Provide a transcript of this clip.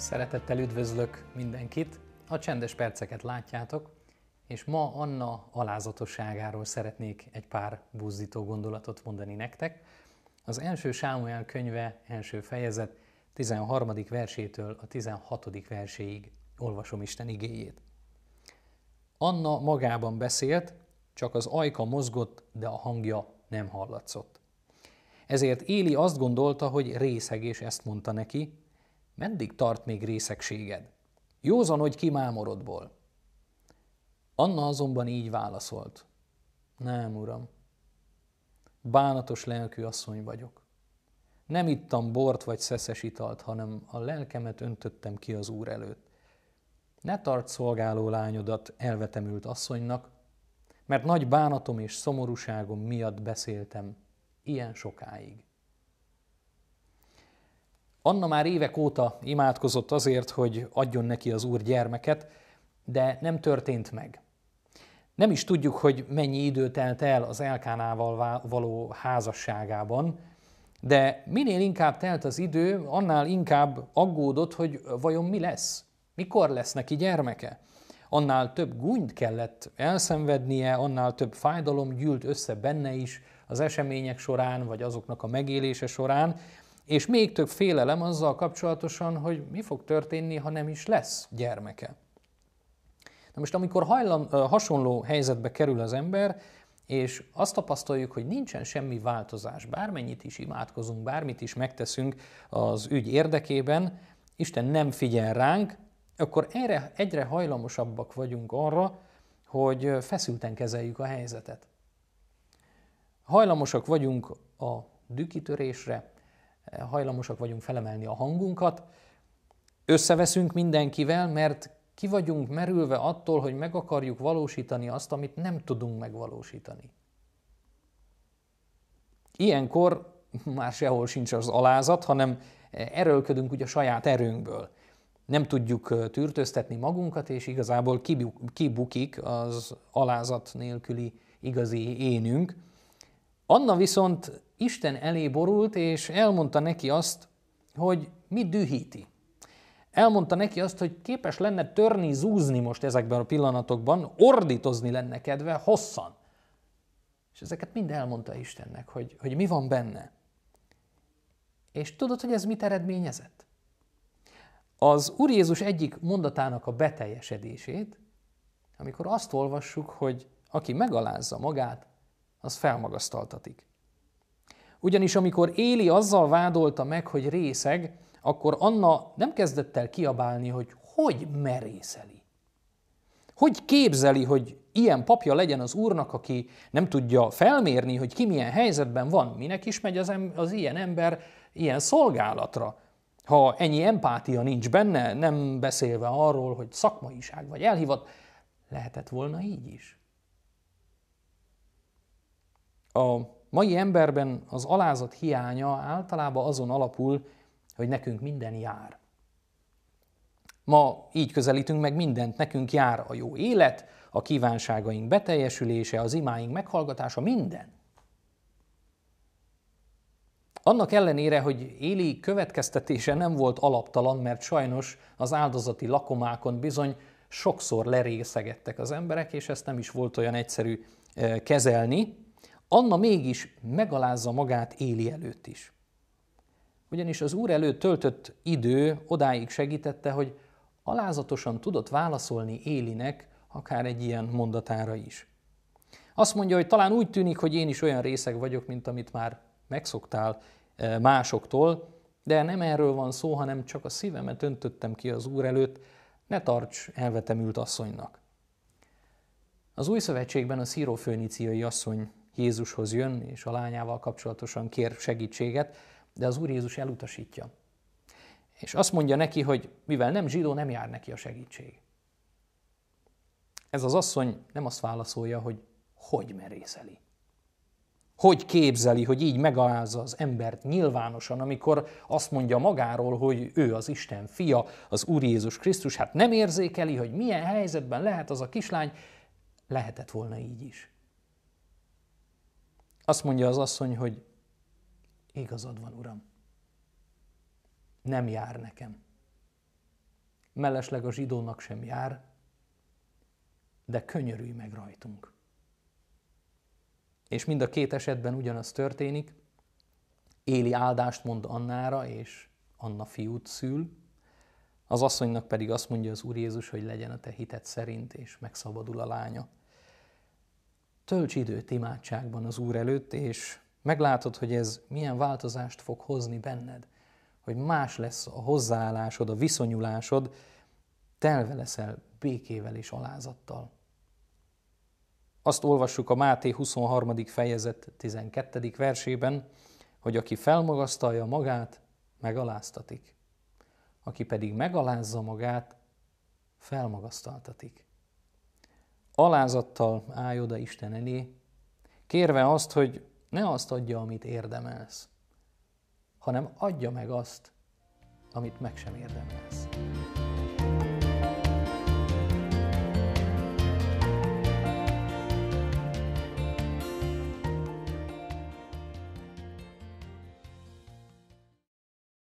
Szeretettel üdvözlök mindenkit! A csendes perceket látjátok, és ma Anna alázatosságáról szeretnék egy pár buzdító gondolatot mondani nektek. Az első Sámuel könyve, első fejezet, 13. versétől a 16. verséig olvasom Isten igéjét. Anna magában beszélt, csak az ajka mozgott, de a hangja nem hallatszott. Ezért Éli azt gondolta, hogy részeg, és ezt mondta neki, Meddig tart még részegséged? Józan, hogy kimámorodból. Anna azonban így válaszolt. Nem, uram. Bánatos lelkű asszony vagyok. Nem ittam bort vagy szeszes italt, hanem a lelkemet öntöttem ki az úr előtt. Ne tart szolgáló lányodat elvetemült asszonynak, mert nagy bánatom és szomorúságom miatt beszéltem ilyen sokáig. Anna már évek óta imádkozott azért, hogy adjon neki az Úr gyermeket, de nem történt meg. Nem is tudjuk, hogy mennyi idő telt el az Elkánával való házasságában, de minél inkább telt az idő, annál inkább aggódott, hogy vajon mi lesz, mikor lesz neki gyermeke. Annál több gúnyt kellett elszenvednie, annál több fájdalom gyűlt össze benne is az események során, vagy azoknak a megélése során, és még több félelem azzal kapcsolatosan, hogy mi fog történni, ha nem is lesz gyermeke. Na most, amikor hajlan, hasonló helyzetbe kerül az ember, és azt tapasztaljuk, hogy nincsen semmi változás, bármennyit is imádkozunk, bármit is megteszünk az ügy érdekében, Isten nem figyel ránk, akkor erre, egyre hajlamosabbak vagyunk arra, hogy feszülten kezeljük a helyzetet. Hajlamosak vagyunk a dükitörésre, hajlamosak vagyunk felemelni a hangunkat, összeveszünk mindenkivel, mert ki vagyunk merülve attól, hogy meg akarjuk valósítani azt, amit nem tudunk megvalósítani. Ilyenkor már sehol sincs az alázat, hanem erőlködünk ugye a saját erőnkből. Nem tudjuk tűrtőztetni magunkat, és igazából kibukik az alázat nélküli igazi énünk. Anna viszont Isten elé borult, és elmondta neki azt, hogy mi dühíti. Elmondta neki azt, hogy képes lenne törni, zúzni most ezekben a pillanatokban, ordítozni lenne kedve hosszan. És ezeket mind elmondta Istennek, hogy, hogy mi van benne. És tudod, hogy ez mit eredményezett? Az Úr Jézus egyik mondatának a beteljesedését, amikor azt olvassuk, hogy aki megalázza magát, az felmagasztaltatik. Ugyanis amikor Éli azzal vádolta meg, hogy részeg, akkor Anna nem kezdett el kiabálni, hogy hogy merészeli. Hogy képzeli, hogy ilyen papja legyen az úrnak, aki nem tudja felmérni, hogy ki milyen helyzetben van, minek is megy az, em- az ilyen ember ilyen szolgálatra, ha ennyi empátia nincs benne, nem beszélve arról, hogy szakmaiság vagy elhivat, lehetett volna így is. A mai emberben az alázat hiánya általában azon alapul, hogy nekünk minden jár. Ma így közelítünk meg mindent, nekünk jár a jó élet, a kívánságaink beteljesülése, az imáink meghallgatása, minden. Annak ellenére, hogy Éli következtetése nem volt alaptalan, mert sajnos az áldozati lakomákon bizony sokszor lerészegettek az emberek, és ezt nem is volt olyan egyszerű eh, kezelni, Anna mégis megalázza magát Éli előtt is. Ugyanis az úr előtt töltött idő odáig segítette, hogy alázatosan tudott válaszolni Élinek, akár egy ilyen mondatára is. Azt mondja, hogy talán úgy tűnik, hogy én is olyan részeg vagyok, mint amit már megszoktál e, másoktól, de nem erről van szó, hanem csak a szívemet öntöttem ki az Úr előtt, ne tarts elvetemült asszonynak. Az új szövetségben a szírofőniciai asszony Jézushoz jön, és a lányával kapcsolatosan kér segítséget, de az Úr Jézus elutasítja. És azt mondja neki, hogy mivel nem zsidó, nem jár neki a segítség. Ez az asszony nem azt válaszolja, hogy hogy merészeli. Hogy képzeli, hogy így megalázza az embert nyilvánosan, amikor azt mondja magáról, hogy ő az Isten fia, az Úr Jézus Krisztus, hát nem érzékeli, hogy milyen helyzetben lehet az a kislány, lehetett volna így is. Azt mondja az asszony, hogy igazad van, uram. Nem jár nekem. Mellesleg a zsidónak sem jár, de könyörülj meg rajtunk. És mind a két esetben ugyanaz történik. Éli áldást mond Annára, és Anna fiút szül. Az asszonynak pedig azt mondja az Úr Jézus, hogy legyen a te hited szerint, és megszabadul a lánya. Tölts időt imádságban az Úr előtt, és meglátod, hogy ez milyen változást fog hozni benned, hogy más lesz a hozzáállásod, a viszonyulásod, telve leszel békével és alázattal. Azt olvassuk a Máté 23. fejezet 12. versében, hogy aki felmagasztalja magát, megaláztatik. Aki pedig megalázza magát, felmagasztaltatik alázattal állj oda Isten elé, kérve azt, hogy ne azt adja, amit érdemelsz, hanem adja meg azt, amit meg sem érdemelsz.